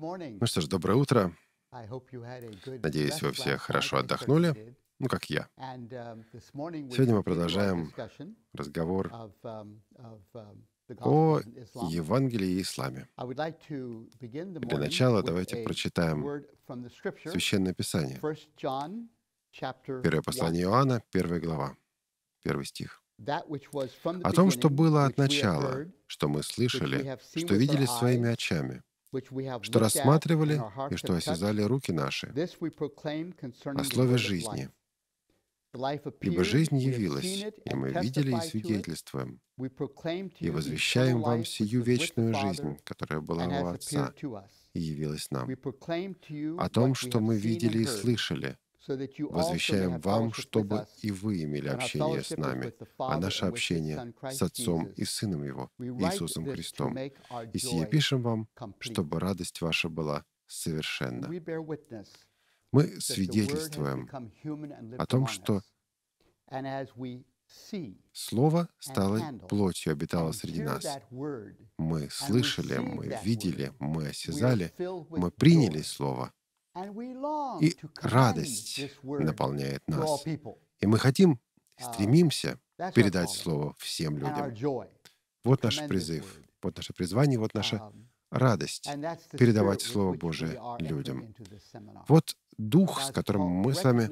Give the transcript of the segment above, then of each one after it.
Ну что ж, доброе утро. Надеюсь, вы все хорошо отдохнули, ну как я. Um, Сегодня мы продолжаем разговор um, um, о Евангелии и Исламе. Для начала давайте прочитаем Священное Писание. Первое послание Иоанна, первая глава, первый стих. «О том, что было от начала, что мы слышали, что видели своими очами, что рассматривали и что осязали руки наши, о слове жизни. Ибо жизнь явилась, и мы видели и свидетельствуем, и возвещаем вам сию вечную жизнь, которая была у Отца и явилась нам, о том, что мы видели и слышали, Возвещаем вам, чтобы и вы имели общение с нами, а наше общение с Отцом и Сыном Его, Иисусом Христом. И сие пишем вам, чтобы радость ваша была совершенна. Мы свидетельствуем о том, что Слово стало плотью, обитало среди нас. Мы слышали, мы видели, мы осязали, мы приняли Слово, и радость наполняет нас. И мы хотим, а, стремимся передать Слово всем людям. Вот наш призыв, вот наше призвание, вот наша um, радость передавать Слово Божие людям. Вот дух, с которым мы с вами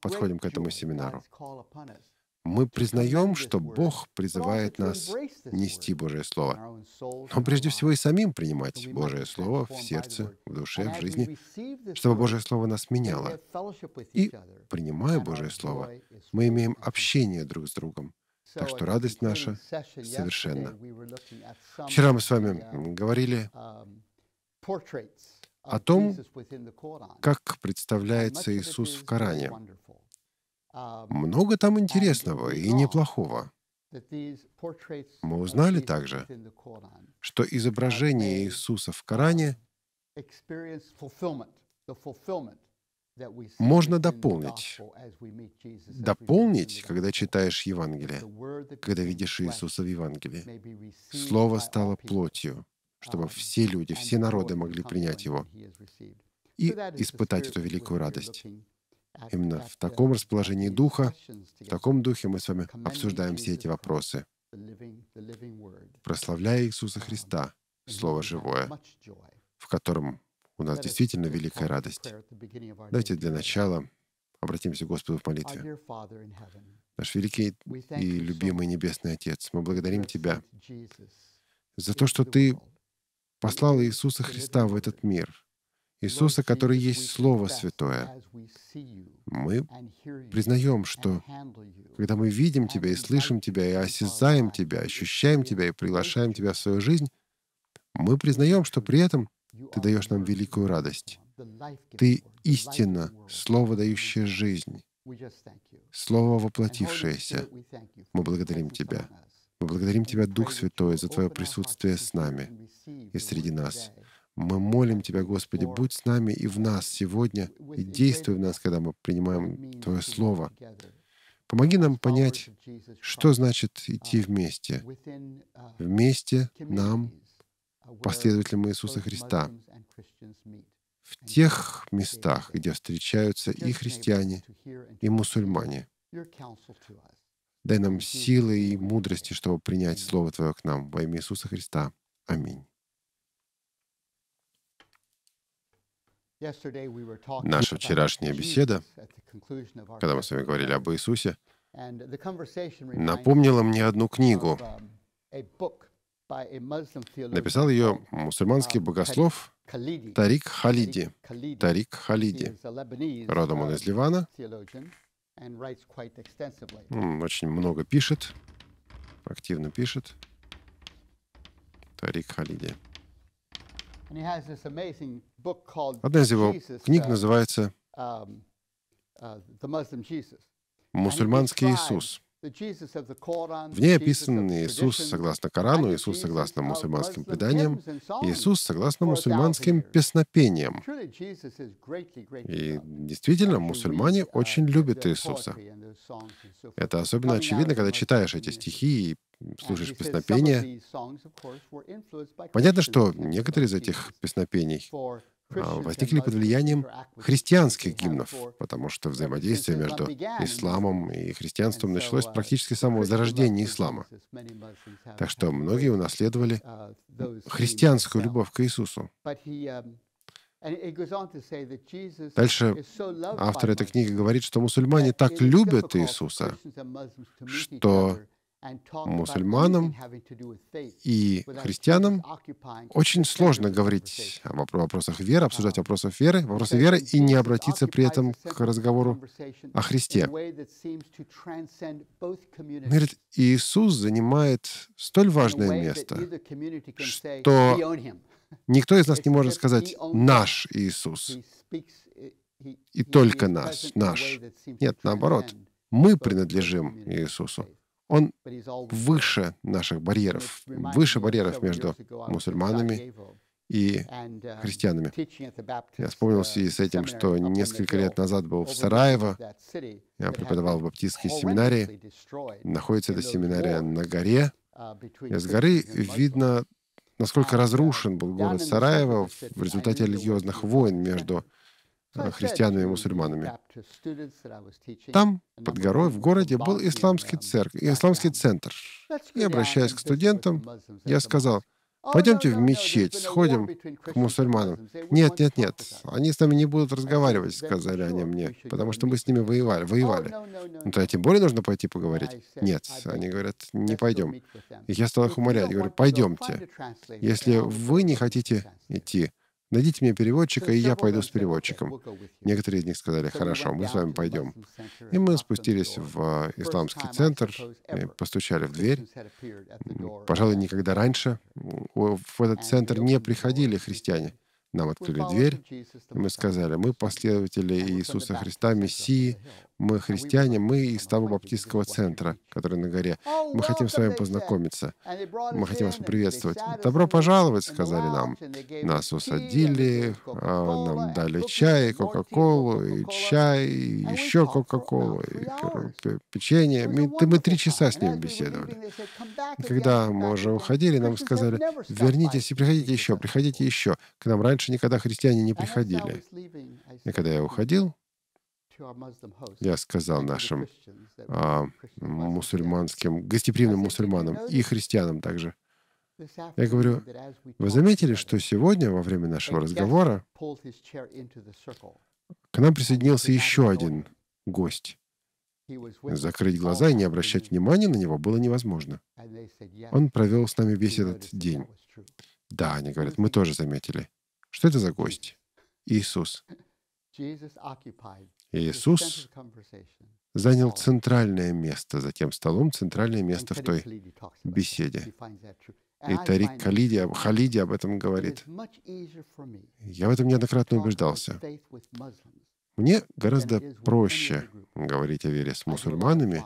подходим к этому семинару мы признаем, что Бог призывает нас нести Божье Слово, но прежде всего и самим принимать Божье Слово в сердце, в душе, в жизни, чтобы Божье Слово нас меняло. И, принимая Божье Слово, мы имеем общение друг с другом, так что радость наша совершенна. Вчера мы с вами говорили о том, как представляется Иисус в Коране. Много там интересного и неплохого. Мы узнали также, что изображение Иисуса в Коране можно дополнить. Дополнить, когда читаешь Евангелие, когда видишь Иисуса в Евангелии. Слово стало плотью, чтобы все люди, все народы могли принять его и испытать эту великую радость. Именно в uh, таком расположении духа, в таком духе мы с вами обсуждаем все эти вопросы. Прославляя Иисуса Христа, Слово живое, в котором у нас действительно великая радость. Давайте для начала обратимся к Господу в молитве. Наш великий и любимый Небесный Отец, мы благодарим Тебя за то, что Ты послал Иисуса Христа в этот мир — Иисуса, который есть Слово Святое. Мы признаем, что когда мы видим Тебя и слышим Тебя, и осязаем Тебя, ощущаем Тебя и приглашаем Тебя в свою жизнь, мы признаем, что при этом Ты даешь нам великую радость. Ты истина, Слово, дающее жизнь, Слово, воплотившееся. Мы благодарим Тебя. Мы благодарим Тебя, Дух Святой, за Твое присутствие с нами и среди нас. Мы молим Тебя, Господи, будь с нами и в нас сегодня, и действуй в нас, когда мы принимаем Твое Слово. Помоги нам понять, что значит идти вместе. Вместе нам, последователям Иисуса Христа, в тех местах, где встречаются и христиане, и мусульмане. Дай нам силы и мудрости, чтобы принять Слово Твое к нам. Во имя Иисуса Христа. Аминь. Наша вчерашняя беседа, когда мы с вами говорили об Иисусе, напомнила мне одну книгу. Um, Написал ее мусульманский богослов Тарик Халиди. Тарик Халиди. Родом он uh, из Ливана. очень много пишет, активно пишет. Тарик Халиди. Одна из его книг uh, называется um, uh, «Мусульманский Иисус». В ней описан Иисус согласно Корану, Иисус согласно мусульманским преданиям, Иисус согласно мусульманским песнопениям. И действительно, мусульмане uh, очень любят Иисуса. Это особенно очевидно, когда читаешь эти стихи и а, слушаешь песнопения, понятно, что некоторые из этих песнопений а, возникли под влиянием христианских гимнов, потому что взаимодействие между исламом и христианством началось uh, практически с самого зарождения ислама. Так что многие унаследовали uh, христианскую любовь к Иисусу. Um, Дальше автор этой книги говорит, что мусульмане так любят Иисуса, что мусульманам и христианам очень сложно говорить о вопросах веры, обсуждать uh, вопросы веры, вопросы веры и не обратиться при этом к разговору о Христе. Говорит, Иисус занимает столь важное место, что никто из нас не может сказать «наш Иисус» э, и только «нас», «наш». Нет, наоборот, мы принадлежим Иисусу он выше наших барьеров, выше барьеров между мусульманами и uh, христианами. Я вспомнил в uh, связи с этим, что несколько лет назад был в Сараево, я преподавал в баптистской семинарии. Находится эта семинария на горе. Uh, и с горы видно, насколько разрушен был город Сараево в результате религиозных войн между Э, христианами и мусульманами. Там, под горой, в городе, был исламский, церк... исламский центр. И, обращаясь к студентам, я сказал, oh, пойдемте в мечеть, сходим к мусульманам. Нет, нет, нет, они с нами не будут разговаривать, сказали они мне, потому что мы с ними воевали. Oh, воевали. Ну, тогда тем более нужно пойти поговорить. Нет, они говорят, не пойдем. И я стал их умолять, говорю, пойдемте. Если вы не хотите идти, Найдите мне переводчика, и я пойду с переводчиком. Некоторые из них сказали, хорошо, мы с вами пойдем. И мы спустились в э, исламский центр, э, постучали в дверь. Пожалуй, никогда раньше в этот центр не приходили христиане. Нам открыли дверь, и мы сказали, мы последователи Иисуса Христа, Мессии, мы христиане, мы из того баптистского центра, который на горе. Мы хотим с вами познакомиться. Мы хотим вас поприветствовать. Добро пожаловать, сказали нам. Нас усадили, а, нам дали чай, кока-колу, и чай, и еще кока-колу, и печенье. Мы, мы три часа с ним беседовали. Когда мы уже уходили, нам сказали, вернитесь и приходите еще, приходите еще. К нам раньше никогда христиане не приходили. И когда я уходил, я сказал нашим а, мусульманским, гостеприимным мусульманам и христианам также. Я говорю, вы заметили, что сегодня, во время нашего разговора, к нам присоединился еще один гость. Закрыть глаза и не обращать внимания на него было невозможно. Он провел с нами весь этот день. Да, они говорят, мы тоже заметили. Что это за гость? Иисус. Иисус занял центральное место за тем столом, центральное место в той беседе. И Тарик Халиди, Халиди об этом говорит. Я в этом неоднократно убеждался. Мне гораздо проще говорить о вере с мусульманами,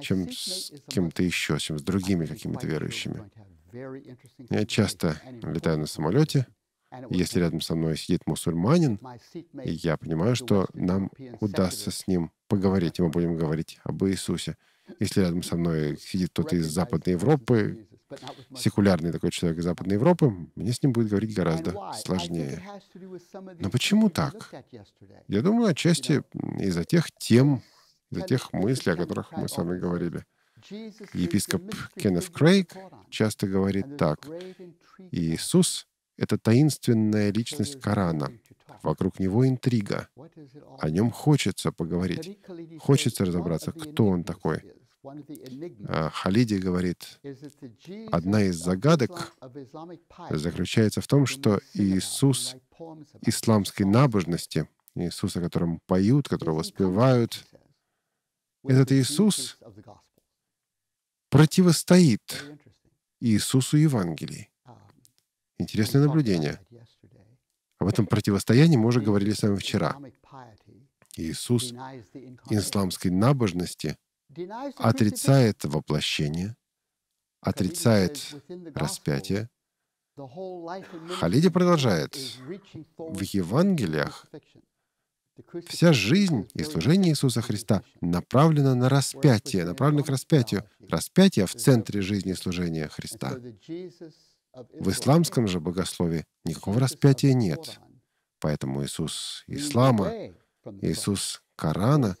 чем с кем-то еще, чем с другими какими-то верующими. Я часто летаю на самолете, если рядом со мной сидит мусульманин, я понимаю, что нам удастся с ним поговорить, и мы будем говорить об Иисусе. Если рядом со мной сидит кто-то из Западной Европы, секулярный такой человек из Западной Европы, мне с ним будет говорить гораздо сложнее. Но почему так? Я думаю, отчасти из-за тех тем, из-за тех мыслей, о которых мы с вами говорили. Епископ Кеннеф Крейг часто говорит так. Иисус это таинственная личность Корана. Вокруг него интрига. О нем хочется поговорить. Хочется разобраться, кто он такой. А Халиди говорит, одна из загадок заключается в том, что Иисус исламской набожности, Иисус, о котором поют, которого воспевают, этот Иисус противостоит Иисусу Евангелии. Интересное наблюдение. Об этом противостоянии мы уже говорили с вами вчера. Иисус исламской набожности отрицает воплощение, отрицает распятие. Халиди продолжает, в Евангелиях Вся жизнь и служение Иисуса Христа направлено на распятие, направлено к распятию. Распятие в центре жизни и служения Христа. В исламском же богословии никакого распятия нет. Поэтому Иисус Ислама, Иисус Корана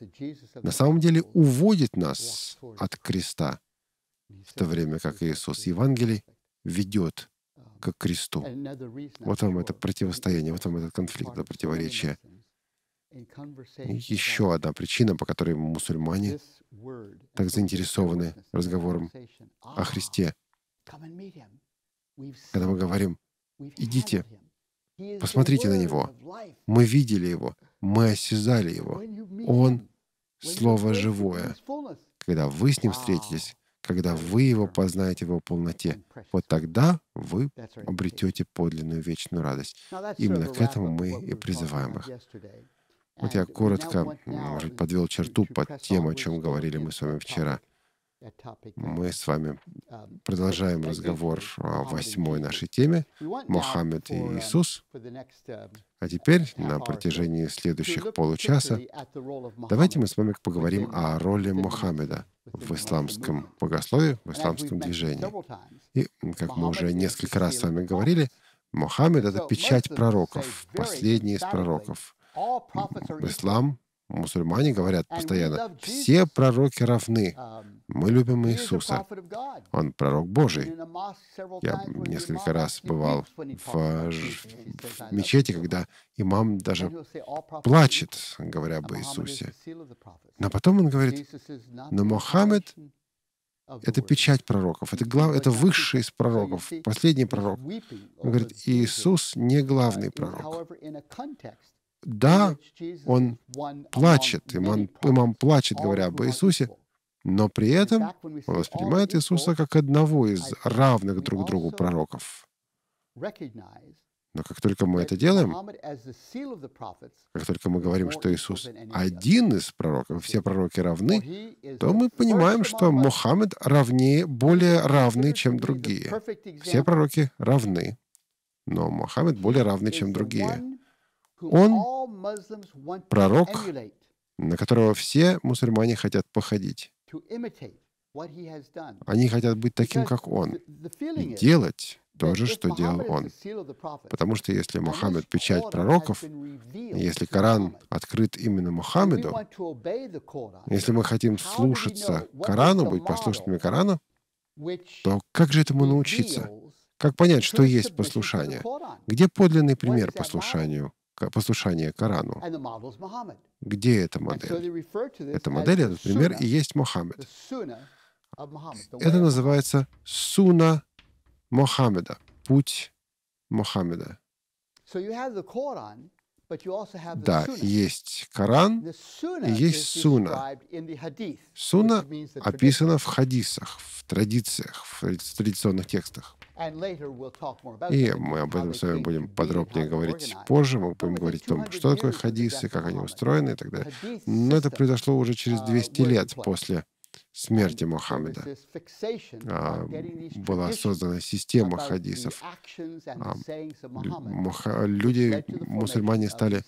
на самом деле уводит нас от креста, в то время как Иисус Евангелий ведет к кресту. Вот вам это противостояние, вот вам этот конфликт, это противоречие. Еще одна причина, по которой мусульмане так заинтересованы разговором о Христе. Когда мы говорим, идите, посмотрите на Него. Мы видели Его, мы осязали Его. Он — Слово живое. Когда вы с Ним встретитесь, когда вы Его познаете в Его полноте, вот тогда вы обретете подлинную вечную радость. Именно к этому мы и призываем их. Вот я коротко может, подвел черту под тем, о чем говорили мы с вами вчера. Мы с вами um, продолжаем разговор о восьмой нашей теме Мухаммед и um, Иисус». Um, а теперь, на протяжении следующих получаса, давайте мы с вами поговорим о роли Мухаммеда в исламском богословии, в исламском движении. И, как мы уже несколько раз с вами говорили, Мухаммед — это печать пророков, последний из пророков. Ислам, мусульмане говорят постоянно, все пророки равны, мы любим Иисуса. Он пророк Божий. Я несколько раз бывал в, в мечети, когда имам даже плачет, говоря об Иисусе. Но потом он говорит, но Мухаммед — это печать пророков, это, глав... это высший из пророков, последний пророк. Он говорит, Иисус не главный пророк. Да, он плачет, имам, имам плачет, говоря об Иисусе, но при этом он воспринимает Иисуса как одного из равных друг другу пророков. Но как только мы это делаем, как только мы говорим, что Иисус один из пророков, все пророки равны, то мы понимаем, что Мухаммед равнее, более равный, чем другие. Все пророки равны, но Мухаммед более равный, чем другие. Он пророк, на которого все мусульмане хотят походить. Они хотят быть таким, как он, и делать то же, что делал он. Потому что если Мухаммед — печать пророков, если Коран открыт именно Мухаммеду, если мы хотим слушаться Корану, быть послушными Корану, то как же этому научиться? Как понять, что есть послушание? Где подлинный пример послушанию? послушание Корану. Где эта модель? Эта модель, этот пример, и есть Мохаммед. Это называется Суна Мохаммеда, путь Мохаммеда. Да, есть Коран и есть Суна. Суна описана в хадисах, в традициях, в традиционных текстах. И мы об этом с вами будем подробнее говорить позже. Мы будем говорить о том, что такое хадисы, как они устроены и так далее. Но это произошло уже через 200 uh, лет после смерти Мухаммеда а, была создана система хадисов. А, люди, мусульмане, стали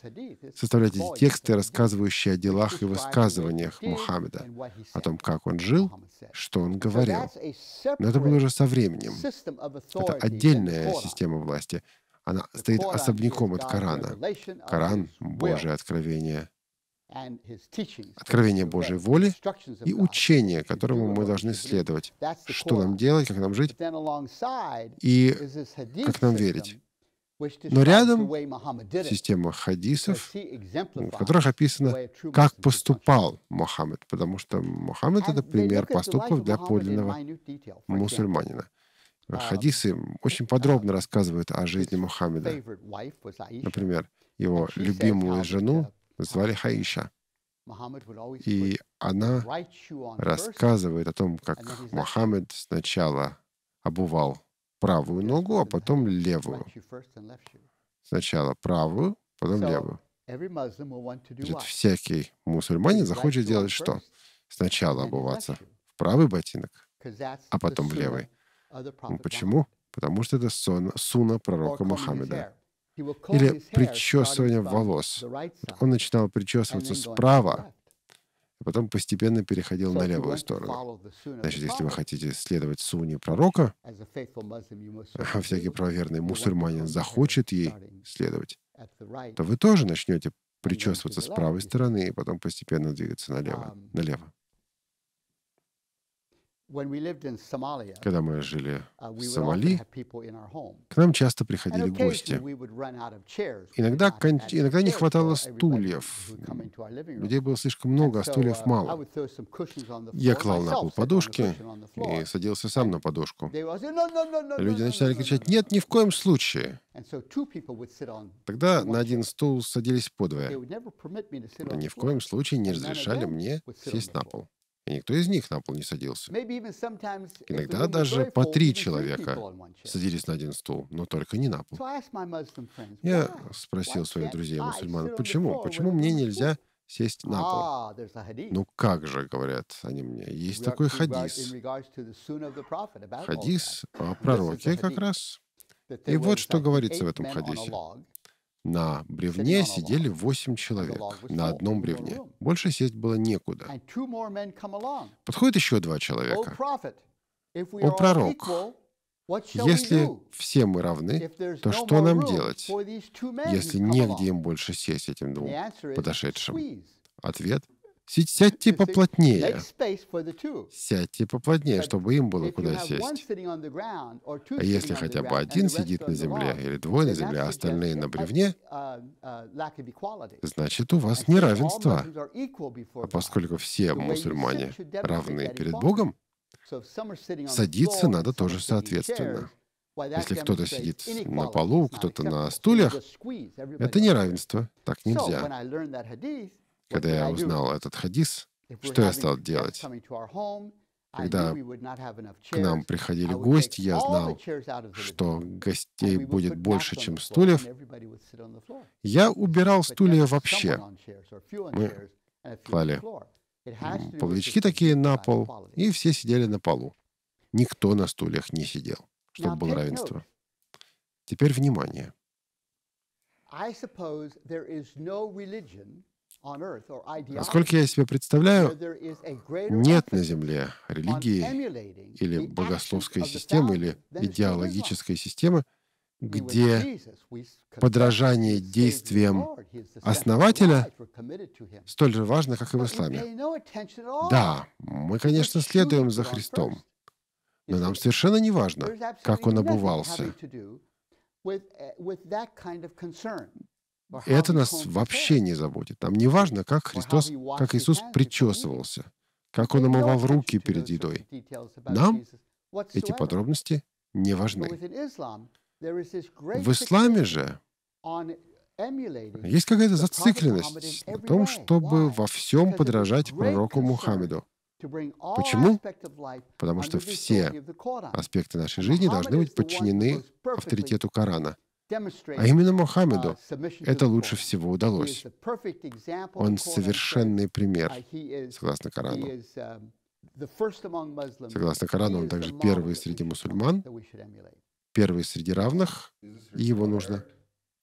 составлять эти тексты, рассказывающие о делах и высказываниях Мухаммеда, о том, как он жил, что он говорил. Но это было уже со временем. Это отдельная система власти. Она стоит особняком от Корана. Коран — Божие откровение — откровение Божьей воли и учение, которому мы должны следовать. Что нам делать, как нам жить и как нам верить. Но рядом система хадисов, в которых описано, как поступал Мухаммед, потому что Мухаммед — это пример поступков для подлинного мусульманина. Um, Хадисы очень uh, подробно рассказывают о жизни Мухаммеда. Например, его любимую жену звали Хаиша. И она рассказывает о том, как Мухаммед сначала обувал правую ногу, а потом левую. Сначала правую, потом левую. Значит, всякий мусульманин захочет делать что? Сначала обуваться в правый ботинок, а потом в левый. Ну, почему? Потому что это сунна пророка Мухаммеда или причесывание волос. Он начинал причесываться справа, а потом постепенно переходил на левую сторону. Значит, если вы хотите следовать суне пророка, а всякий правоверный мусульманин захочет ей следовать, то вы тоже начнете причесываться с правой стороны и потом постепенно двигаться налево. Um, налево. Когда мы жили uh, в Сомали, к нам часто приходили гости. Иногда, иногда не хватало стульев. Людей было слишком много, а стульев мало. Я клал на пол подушки и садился сам на подушку. Люди начинали кричать «Нет, ни в коем случае!» Тогда на один стул садились подвое. Но ни в коем случае не разрешали мне сесть на пол и никто из них на пол не садился. Иногда даже по три человека садились на один стул, но только не на пол. Я спросил своих друзей-мусульман, почему? Почему мне нельзя сесть на пол. Ah, ну как же, говорят они мне, есть такой хадис. Хадис о пророке как раз. И вот что говорится в этом хадисе. На бревне сидели восемь человек на одном бревне. Больше сесть было некуда. Подходит еще два человека. Oh, «О, пророк, если все мы равны, то что нам делать, если негде им больше сесть этим двум подошедшим?» Ответ — Сядьте типа поплотнее. Сядьте типа поплотнее, чтобы им было куда сесть. А если хотя бы один сидит на земле или двое на земле, а остальные на бревне, uh, uh, значит, у вас неравенство. А поскольку все мусульмане равны перед Богом, садиться надо тоже соответственно. Если кто-то сидит на полу, кто-то на стульях, это неравенство. Так нельзя. Когда я узнал этот хадис, что я стал делать? Когда к нам приходили гости, я знал, что гостей будет больше, чем стульев. Я убирал стулья вообще. Мы клали половички такие на пол, и все сидели на полу. Никто на стульях не сидел, чтобы было равенство. Теперь внимание. Насколько я себе представляю, нет на Земле религии или богословской системы или идеологической системы, где подражание действиям основателя столь же важно, как и в исламе. Да, мы, конечно, следуем за Христом, но нам совершенно не важно, как он обувался. Это нас вообще не заботит. Нам не важно, как Христос, как Иисус причесывался, как Он омывал руки перед едой. Нам эти подробности не важны. В исламе же есть какая-то зацикленность на том, чтобы во всем подражать пророку Мухаммеду. Почему? Потому что все аспекты нашей жизни должны быть подчинены авторитету Корана а именно Мухаммеду uh, это лучше всего удалось. Он совершенный пример, uh, согласно Корану. Um, согласно Корану, он также первый среди мусульман, первый среди равных, и его нужно,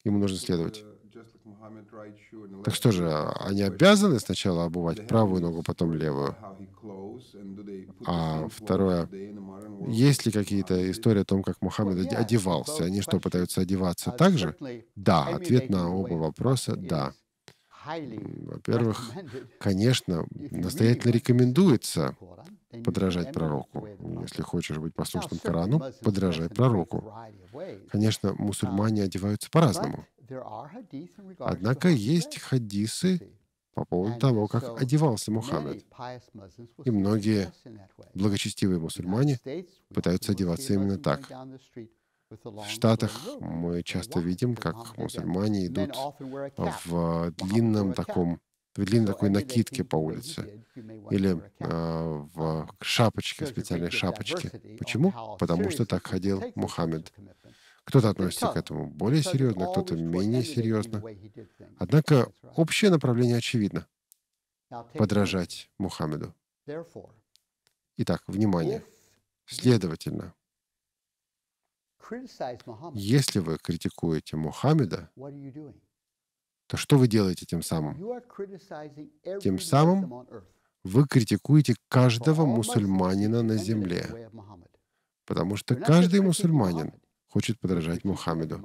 ему нужно следовать. Так что же, они обязаны сначала обувать правую ногу, потом левую? А второе, есть ли какие-то истории о том, как Мухаммед одевался? Они что, пытаются одеваться uh, так же? Да, ответ на оба вопроса — да. Во-первых, конечно, настоятельно рекомендуется подражать пророку. Если хочешь быть послушным Корану, подражай пророку. Конечно, мусульмане um, одеваются по-разному. Однако есть хадисы по поводу того, как одевался Мухаммед. И многие благочестивые мусульмане пытаются одеваться именно так. В Штатах мы часто видим, как мусульмане идут в длинном таком в длинной такой накидке по улице или э, в um, шапочке, специальной шапочке. Почему? Потому что так ходил Мухаммед. Кто-то относится к этому более серьезно, кто-то менее серьезно. Однако общее направление очевидно — подражать Мухаммеду. Итак, внимание. Следовательно, если вы критикуете Мухаммеда, то что вы делаете тем самым? Тем самым вы критикуете каждого мусульманина на земле, потому что каждый мусульманин — хочет подражать Мухаммеду.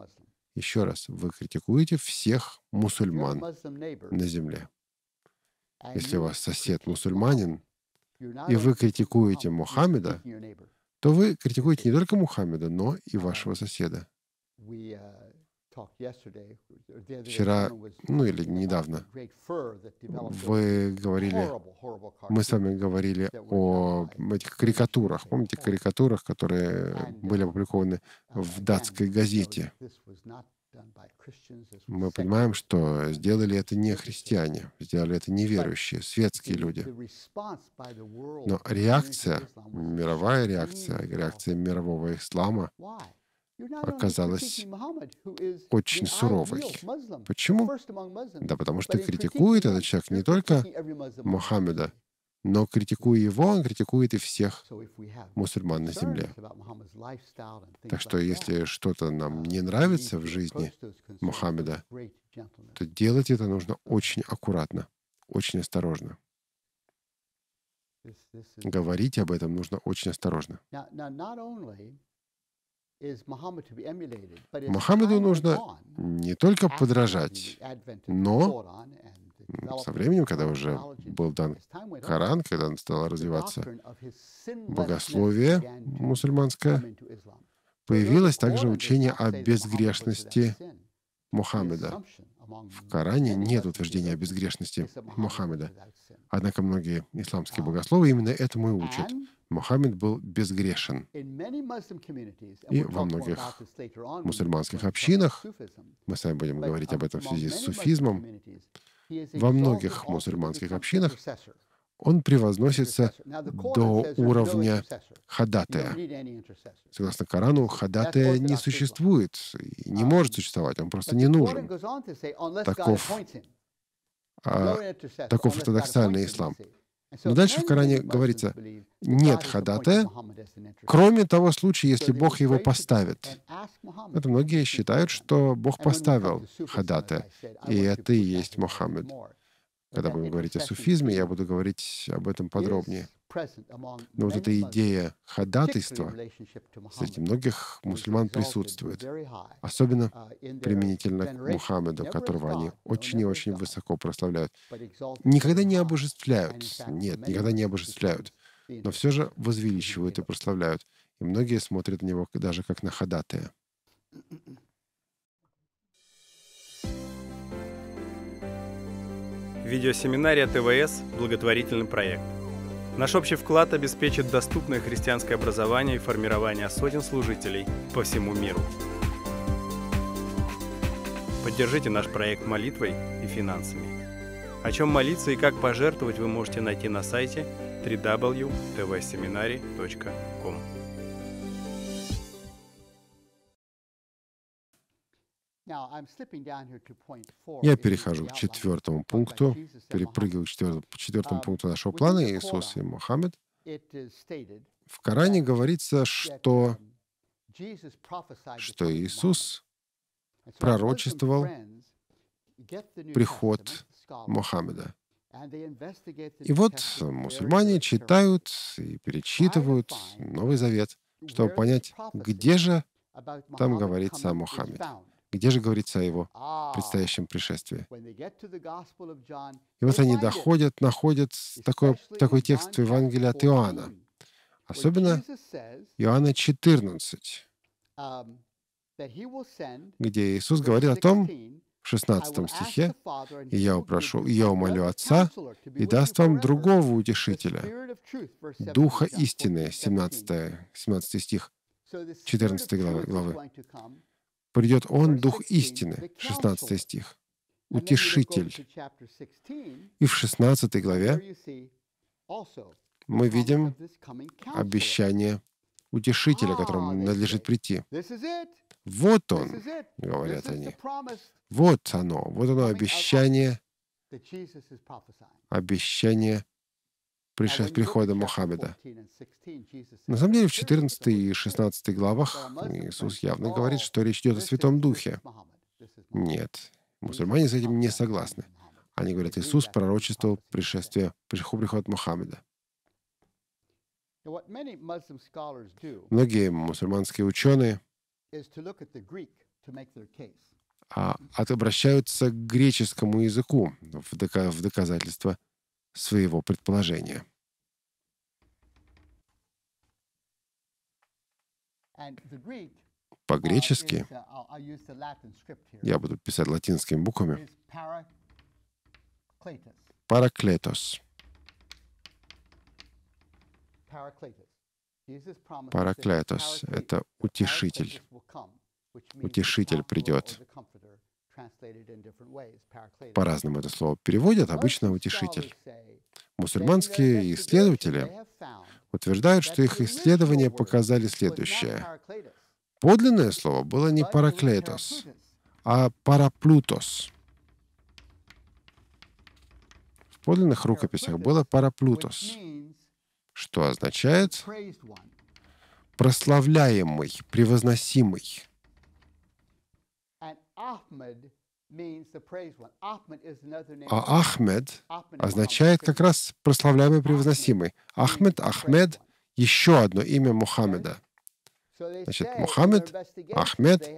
Еще раз, вы критикуете всех мусульман на земле. Если у вас сосед мусульманин, и вы критикуете Мухаммеда, то вы критикуете не только Мухаммеда, но и вашего соседа. Uh, Вчера, ну или недавно, вы говорили, мы с вами говорили о этих карикатурах. Помните uh, карикатурах, которые uh, были опубликованы uh, в датской газете? Мы понимаем, что сделали это не христиане, сделали это неверующие, светские люди. Но реакция, мировая реакция, реакция мирового ислама — оказалась очень суровой. Почему? Да потому что критикует этот человек не только Мухаммеда, но критикуя его, он критикует и всех мусульман на земле. Так что если что-то нам uh, не нравится в жизни Мухаммеда, то делать это нужно очень аккуратно, очень осторожно. Говорить об этом нужно очень осторожно. Мухаммеду нужно не только подражать, но со временем, когда уже был дан Коран, когда он стало развиваться богословие мусульманское, появилось также учение о безгрешности Мухаммеда. В Коране нет утверждения о безгрешности Мухаммеда. Однако многие исламские а. богословы именно этому и учат. Мухаммед был безгрешен. И во многих мусульманских общинах, мы с вами будем говорить об этом в связи с суфизмом, во многих мусульманских общинах он превозносится до уровня ходатая. Согласно Корану, ходатая не существует и не может существовать, он просто не нужен. Таков, а, таков ортодоксальный ислам. Но дальше в Коране говорится, нет ходатая, кроме того случая, если Бог его поставит. Это многие считают, что Бог поставил ходатая, и это и есть Мухаммед. Когда будем говорить о суфизме, я буду говорить об этом подробнее. Но вот эта идея ходатайства среди многих мусульман присутствует, особенно uh, применительно к Мухаммеду, которого они очень и очень высоко прославляют. Никогда не обожествляют, нет, никогда не обожествляют, но все же возвеличивают и прославляют. И многие смотрят на него даже как на ходатая. видеосеминария ТВС «Благотворительный проект». Наш общий вклад обеспечит доступное христианское образование и формирование сотен служителей по всему миру. Поддержите наш проект молитвой и финансами. О чем молиться и как пожертвовать вы можете найти на сайте www.tvseminary.com. Я перехожу к четвертому пункту, перепрыгиваю к четвертому, к четвертому um, пункту нашего плана Иисус и Мухаммед. В Коране говорится, что, um, что Иисус пророчествовал приход Мухаммеда. И вот мусульмане читают и перечитывают Новый Завет, чтобы понять, где же там говорится о Мухаммеде где же говорится о его а, предстоящем пришествии. И вот они доходят, находят такой, такой текст в Евангелии от Иоанна, особенно Иоанна 14, um, где Иисус говорит о том, в 16 стихе, «И я упрошу, и я умолю Отца, и даст вам другого утешителя, Духа истины», 17, 17 стих 14 главы. главы придет Он, Дух истины, 16 стих, утешитель. И в 16 главе мы видим обещание утешителя, которому ah, надлежит прийти. Вот он, говорят они. Вот оно, вот оно обещание, обещание прихода Мухаммеда. На самом деле, в 14 и 16 главах Иисус явно говорит, что речь идет о Святом Духе. Нет, мусульмане с этим не согласны. Они говорят, Иисус пророчествовал пришествие, приход Мухаммеда. Многие мусульманские ученые а, обращаются к греческому языку в доказательство своего предположения. По-гречески, uh, я буду писать латинскими буквами, параклетос. Параклетос — это утешитель. Утешитель придет, по-разному это слово переводят, обычно «утешитель». Мусульманские исследователи утверждают, что их исследования показали следующее. Подлинное слово было не «параклетос», а Параплутос. В подлинных рукописях было Параплутос, что означает «прославляемый», «превозносимый». А Ахмед означает как раз прославляемый, превозносимый. Ахмед, Ахмед — еще одно имя Мухаммеда. Значит, Мухаммед, Ахмед,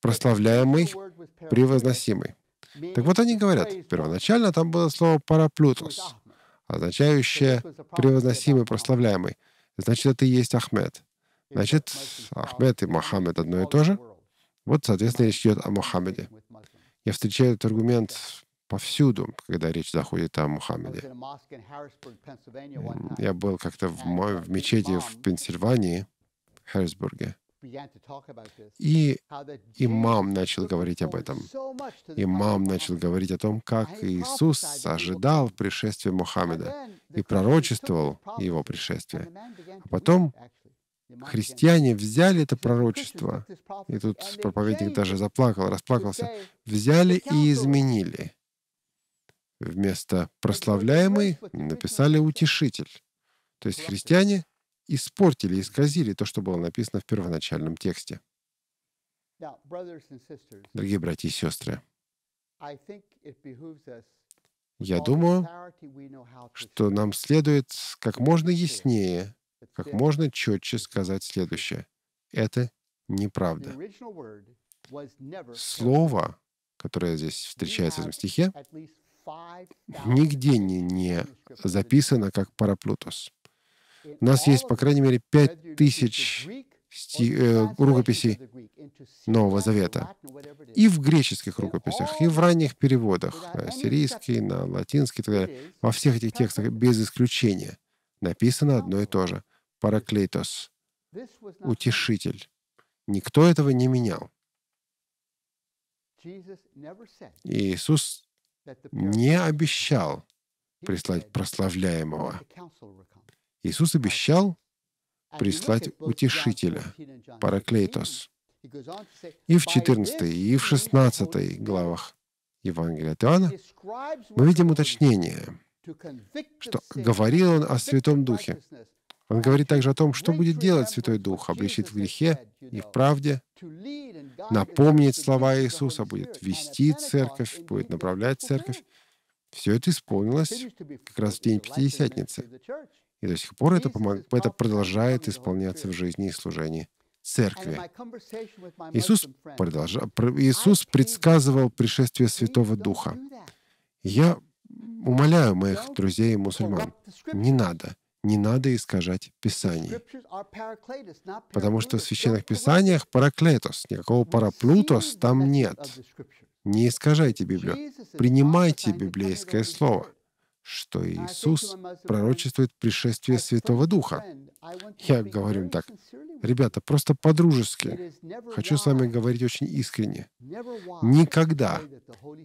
прославляемый, превозносимый. Так вот они говорят, первоначально там было слово «параплютус», означающее «превозносимый, прославляемый». Значит, это и есть Ахмед. Значит, Ахмед и Мухаммед одно и то же. Вот, соответственно, речь идет о Мухаммеде. Я встречаю этот аргумент повсюду, когда речь заходит о Мухаммеде. Я был как-то в, в мечети в Пенсильвании, в Харрисбурге, и имам начал говорить об этом. Имам начал говорить о том, как Иисус ожидал пришествия Мухаммеда и пророчествовал его пришествие. А потом христиане взяли это пророчество, и тут проповедник даже заплакал, расплакался, взяли и изменили. Вместо прославляемый написали утешитель. То есть христиане испортили, исказили то, что было написано в первоначальном тексте. Дорогие братья и сестры, я думаю, что нам следует как можно яснее как можно четче сказать следующее. Это неправда. Слово, которое здесь встречается в этом стихе, нигде не, не записано как параплютос. У нас есть, по крайней мере, пять тысяч э, рукописей Нового Завета. И в греческих рукописях, и в ранних переводах, на э, сирийский, на латинский и так далее. Во всех этих текстах без исключения написано одно и то же. Параклейтос. Утешитель. Никто этого не менял. Иисус не обещал прислать прославляемого. Иисус обещал прислать утешителя, параклейтос. И в 14 и в 16 главах Евангелия от Иоанна мы видим уточнение. Что говорил он о Святом Духе. Он говорит также о том, что будет делать Святой Дух, обличит в грехе и в правде, напомнить слова Иисуса, будет вести церковь, будет направлять церковь. Все это исполнилось как раз в день Пятидесятницы. И до сих пор это, помог... это продолжает исполняться в жизни и служении церкви. Иисус, продолж... Иисус предсказывал пришествие Святого Духа. Я умоляю моих друзей мусульман, не надо, не надо искажать Писание. Потому что в священных Писаниях параклетос, никакого параплутос там нет. Не искажайте Библию. Принимайте библейское слово, что Иисус пророчествует пришествие Святого Духа. Я говорю им так, ребята, просто по-дружески. Хочу с вами говорить очень искренне. Никогда,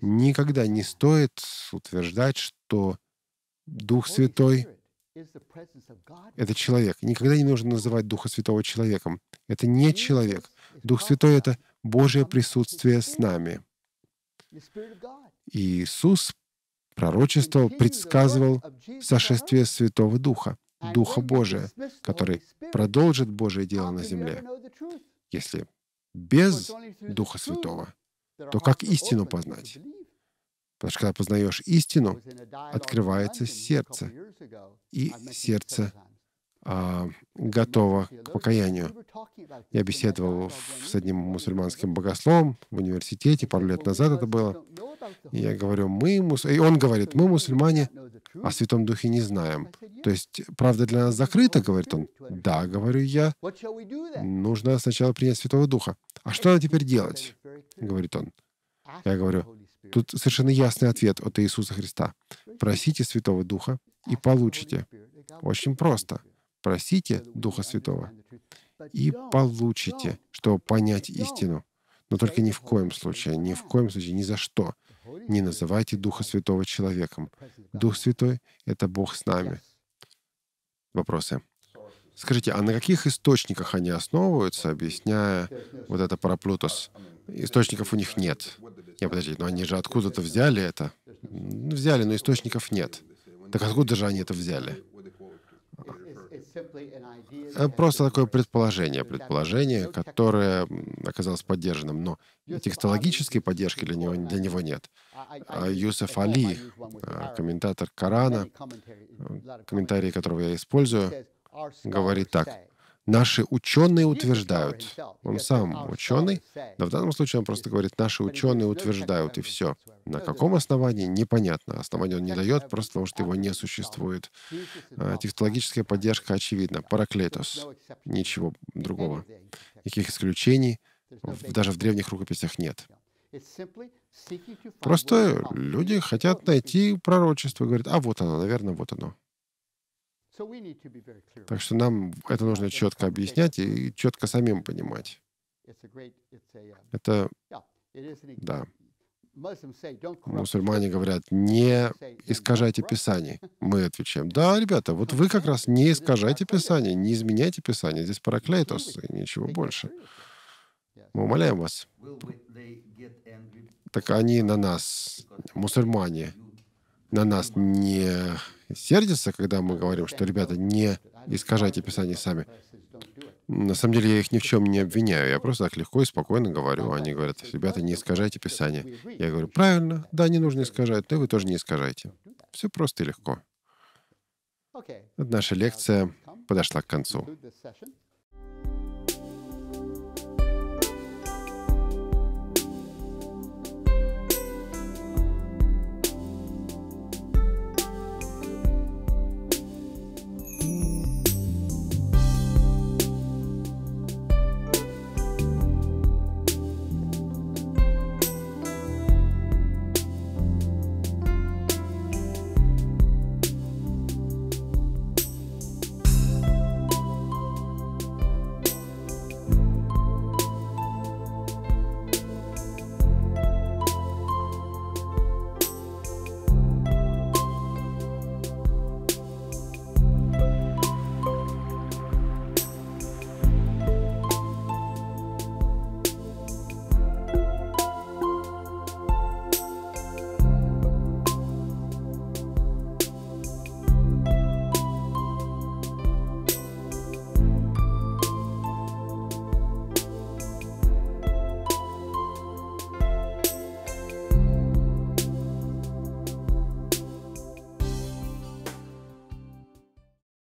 никогда не стоит утверждать, что Дух Святой — это человек. Никогда не нужно называть Духа Святого человеком. Это не человек. Дух Святой — это Божье присутствие с нами. Иисус пророчествовал, предсказывал сошествие Святого Духа. Духа Божия, который продолжит Божие дело на земле. Если без Духа Святого, то как истину познать? Потому что когда познаешь истину, открывается сердце, и сердце а, готова к покаянию. Я беседовал с одним мусульманским богословом в университете, пару лет назад это было. И я говорю, мы мус... И он говорит, мы мусульмане о Святом Духе не знаем. То есть, правда для нас закрыта, говорит он. Да, говорю я. Нужно сначала принять Святого Духа. А что нам теперь делать? Говорит он. Я говорю, тут совершенно ясный ответ от Иисуса Христа. Просите Святого Духа и получите. Очень просто. Просите Духа Святого и получите, чтобы понять истину. Но только ни в коем случае, ни в коем случае, ни за что не называйте Духа Святого человеком. Дух Святой — это Бог с нами. Вопросы? Скажите, а на каких источниках они основываются, объясняя вот это про Плутос? Источников у них нет. Не, подождите, но они же откуда-то взяли это? Взяли, но источников нет. Так откуда же они это взяли? Э, просто такое предположение, предположение, которое оказалось поддержанным, но текстологической поддержки для него, для него нет. А Юсеф Али, э, комментатор Корана, э, комментарии которого я использую, говорит так. Наши ученые утверждают. Он сам ученый, но в данном случае он просто говорит, наши ученые утверждают, и все. На каком основании, непонятно. Основания он не дает, просто потому что его не существует. А, Технологическая поддержка очевидна. Параклетос. Ничего другого. Никаких исключений даже в древних рукописях нет. Просто люди хотят найти пророчество, говорят, а вот оно, наверное, вот оно. Так что нам это нужно четко объяснять и четко самим понимать. Um, это, e, да. Мусульмане говорят, не искажайте Писание. Мы отвечаем, да, ребята, вот вы как раз не искажайте Писание, не изменяйте Писание. Здесь параклейтос и ничего больше. Мы умоляем вас. Так они на нас, мусульмане, на нас не сердятся, когда мы говорим, что, ребята, не искажайте Писание сами. На самом деле я их ни в чем не обвиняю. Я просто так легко и спокойно говорю. Они говорят, ребята, не искажайте Писание. Я говорю, правильно, да, не нужно искажать, да вы тоже не искажайте. Все просто и легко. Наша лекция подошла к концу.